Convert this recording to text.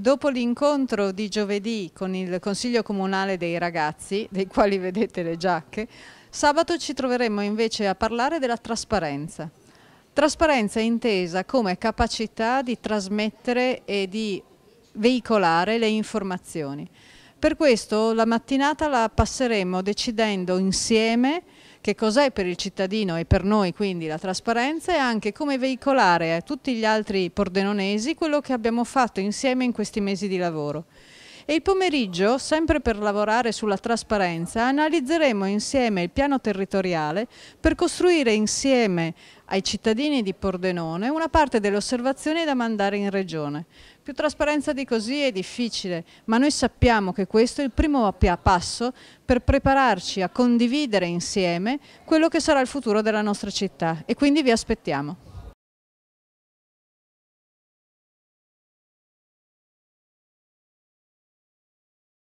Dopo l'incontro di giovedì con il Consiglio Comunale dei Ragazzi, dei quali vedete le giacche, sabato ci troveremo invece a parlare della trasparenza. Trasparenza intesa come capacità di trasmettere e di veicolare le informazioni. Per questo la mattinata la passeremo decidendo insieme che cos'è per il cittadino e per noi quindi la trasparenza e anche come veicolare a tutti gli altri pordenonesi quello che abbiamo fatto insieme in questi mesi di lavoro e il pomeriggio, sempre per lavorare sulla trasparenza, analizzeremo insieme il piano territoriale per costruire insieme ai cittadini di Pordenone una parte delle osservazioni da mandare in regione. Più trasparenza di così è difficile, ma noi sappiamo che questo è il primo passo per prepararci a condividere insieme quello che sarà il futuro della nostra città e quindi vi aspettiamo.